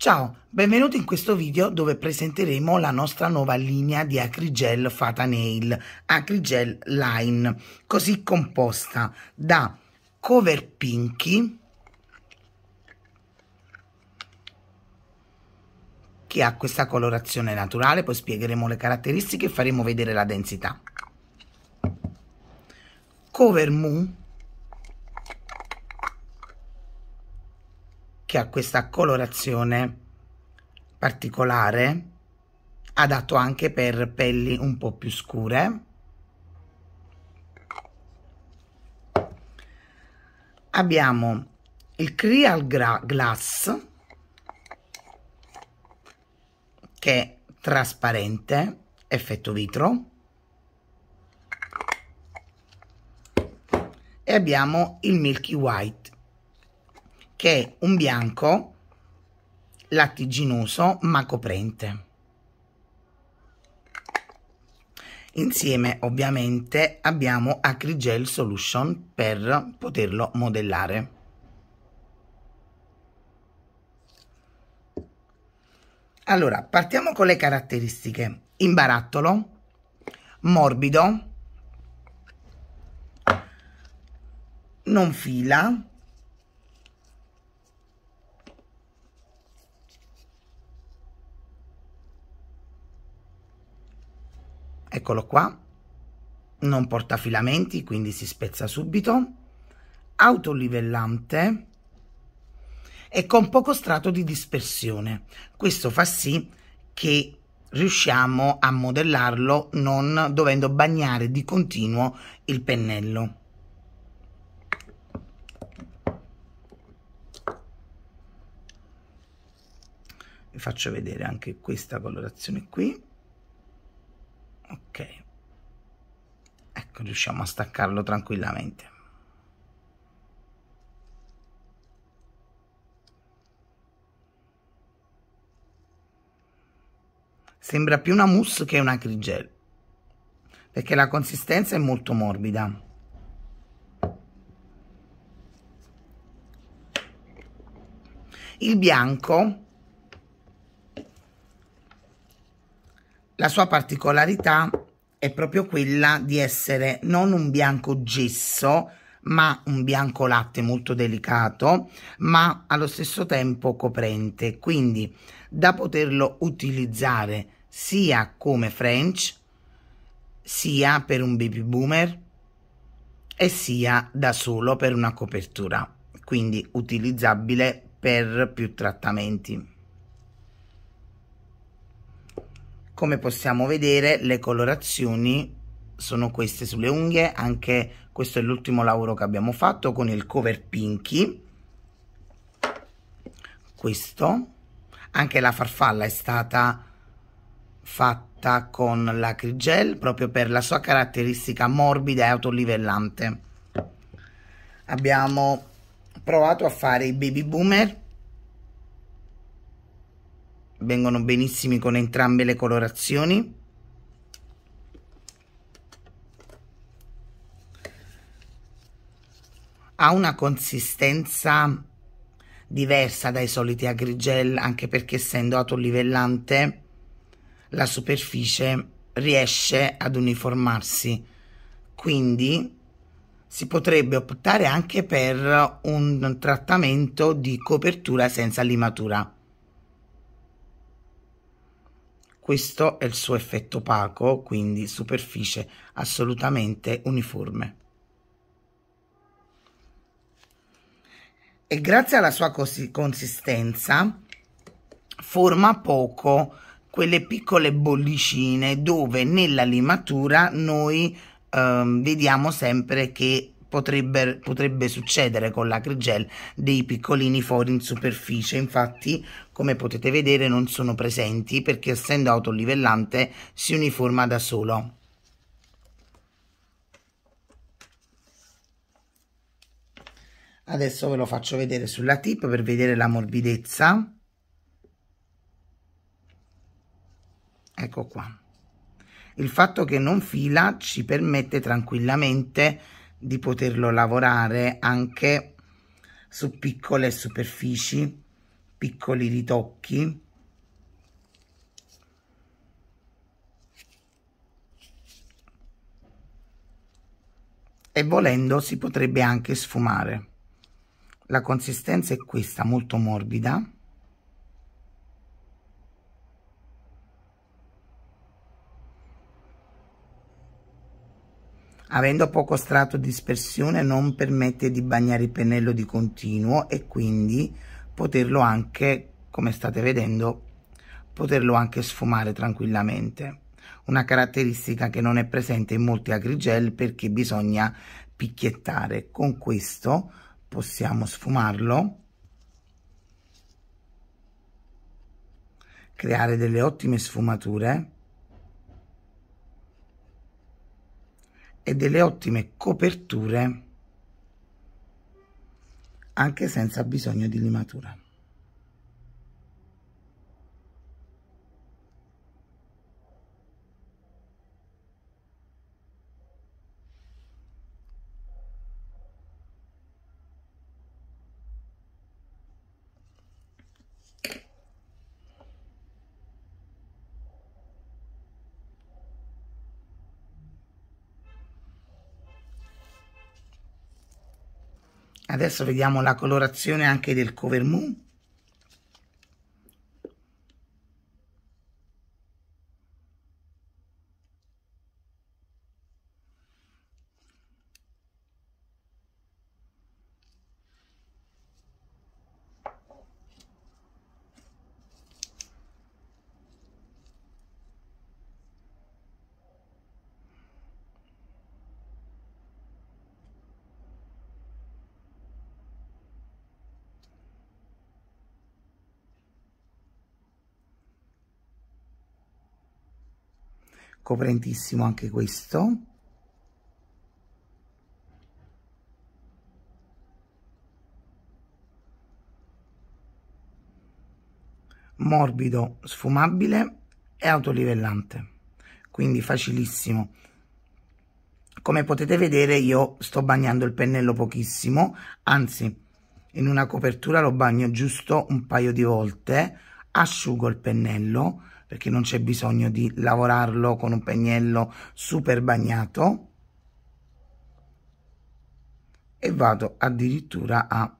Ciao, benvenuti in questo video dove presenteremo la nostra nuova linea di Acrygel Fata Nail, Acrygel Line, così composta da Cover Pinky, che ha questa colorazione naturale, poi spiegheremo le caratteristiche e faremo vedere la densità. Cover Moon, che ha questa colorazione particolare adatto anche per pelli un po' più scure abbiamo il Creal Glass che è trasparente effetto vitro e abbiamo il Milky White che è un bianco lattiginoso ma coprente. Insieme ovviamente abbiamo Acrigel Solution per poterlo modellare. Allora, partiamo con le caratteristiche. In barattolo, morbido, non fila, eccolo qua, non porta filamenti quindi si spezza subito, autolivellante e con poco strato di dispersione. Questo fa sì che riusciamo a modellarlo non dovendo bagnare di continuo il pennello. Vi faccio vedere anche questa colorazione qui. Ecco, riusciamo a staccarlo tranquillamente sembra più una mousse che una crigel perché la consistenza è molto morbida il bianco la sua particolarità è proprio quella di essere non un bianco gesso, ma un bianco latte molto delicato, ma allo stesso tempo coprente, quindi da poterlo utilizzare sia come French, sia per un baby boomer e sia da solo per una copertura, quindi utilizzabile per più trattamenti. come possiamo vedere le colorazioni sono queste sulle unghie anche questo è l'ultimo lavoro che abbiamo fatto con il cover pinky questo anche la farfalla è stata fatta con l'acry gel proprio per la sua caratteristica morbida e autolivellante abbiamo provato a fare i baby boomer vengono benissimi con entrambe le colorazioni ha una consistenza diversa dai soliti agrigel anche perché essendo autolivellante la superficie riesce ad uniformarsi quindi si potrebbe optare anche per un trattamento di copertura senza limatura Questo è il suo effetto opaco, quindi superficie assolutamente uniforme. E grazie alla sua consistenza forma poco quelle piccole bollicine dove nella limatura noi ehm, vediamo sempre che potrebbe, potrebbe succedere con l'acrigel dei piccolini fori in superficie infatti come potete vedere non sono presenti perché essendo autolivellante si uniforma da solo adesso ve lo faccio vedere sulla tip per vedere la morbidezza ecco qua il fatto che non fila ci permette tranquillamente di di poterlo lavorare anche su piccole superfici, piccoli ritocchi. E volendo si potrebbe anche sfumare. La consistenza è questa, molto morbida. avendo poco strato di dispersione non permette di bagnare il pennello di continuo e quindi poterlo anche come state vedendo poterlo anche sfumare tranquillamente una caratteristica che non è presente in molti agrigel perché bisogna picchiettare con questo possiamo sfumarlo creare delle ottime sfumature e delle ottime coperture anche senza bisogno di limatura. adesso vediamo la colorazione anche del cover moon coprentissimo anche questo morbido sfumabile e autolivellante quindi facilissimo come potete vedere io sto bagnando il pennello pochissimo anzi in una copertura lo bagno giusto un paio di volte asciugo il pennello perché non c'è bisogno di lavorarlo con un pennello super bagnato e vado addirittura a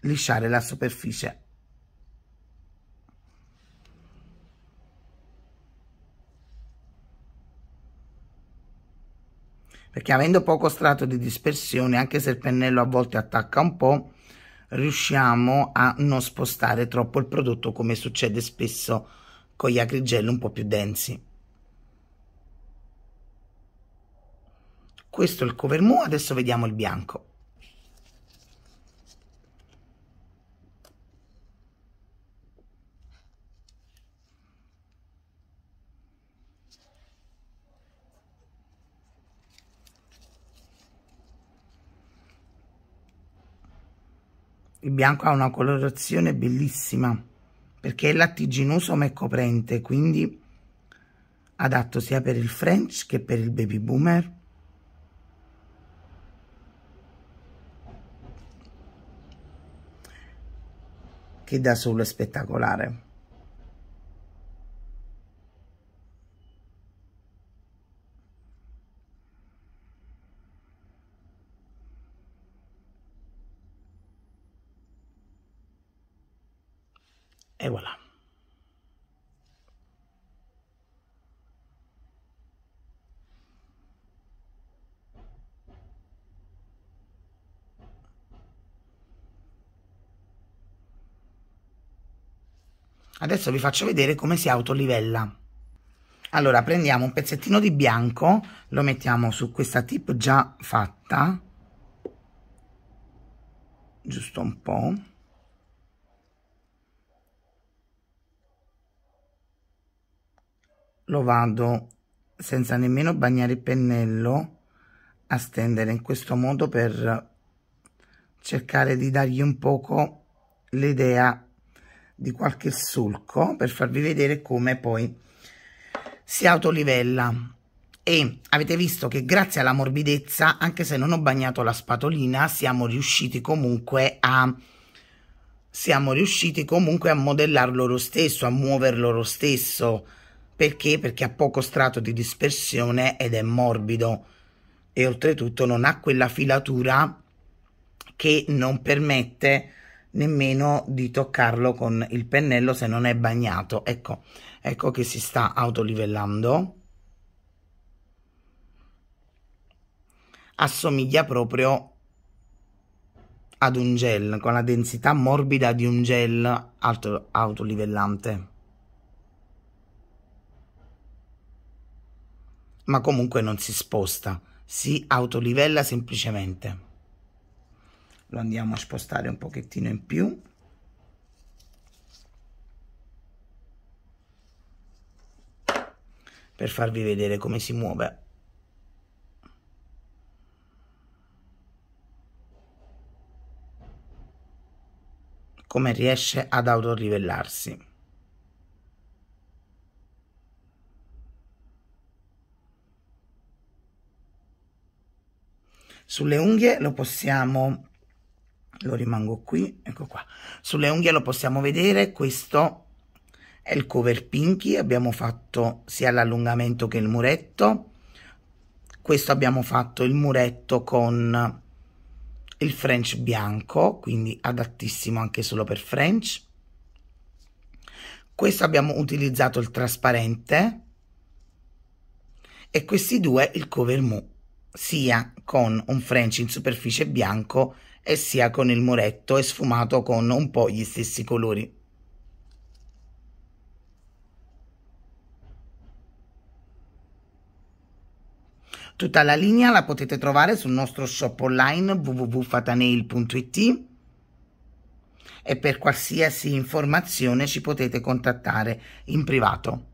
lisciare la superficie perché avendo poco strato di dispersione anche se il pennello a volte attacca un po' riusciamo a non spostare troppo il prodotto come succede spesso con gli acrigelli un po' più densi. Questo è il cover mu, adesso vediamo il bianco. il bianco ha una colorazione bellissima perché è lattiginoso ma è coprente quindi adatto sia per il french che per il baby boomer che da solo è spettacolare Adesso vi faccio vedere come si autolivella. Allora prendiamo un pezzettino di bianco, lo mettiamo su questa tip già fatta, giusto un po'. Lo vado senza nemmeno bagnare il pennello a stendere in questo modo per cercare di dargli un poco l'idea di qualche solco per farvi vedere come poi si autolivella e avete visto che grazie alla morbidezza anche se non ho bagnato la spatolina siamo riusciti comunque a siamo riusciti comunque a modellarlo lo stesso a muoverlo lo stesso perché perché ha poco strato di dispersione ed è morbido e oltretutto non ha quella filatura che non permette nemmeno di toccarlo con il pennello se non è bagnato ecco ecco che si sta autolivellando assomiglia proprio ad un gel con la densità morbida di un gel auto, autolivellante ma comunque non si sposta si autolivella semplicemente lo andiamo a spostare un pochettino in più per farvi vedere come si muove come riesce ad autorivellarsi sulle unghie lo possiamo lo rimango qui ecco qua sulle unghie lo possiamo vedere questo è il cover pinky abbiamo fatto sia l'allungamento che il muretto questo abbiamo fatto il muretto con il french bianco quindi adattissimo anche solo per french questo abbiamo utilizzato il trasparente e questi due il cover mu sia con un french in superficie bianco e sia con il muretto e sfumato con un po' gli stessi colori. Tutta la linea la potete trovare sul nostro shop online www.fatanail.it e per qualsiasi informazione ci potete contattare in privato.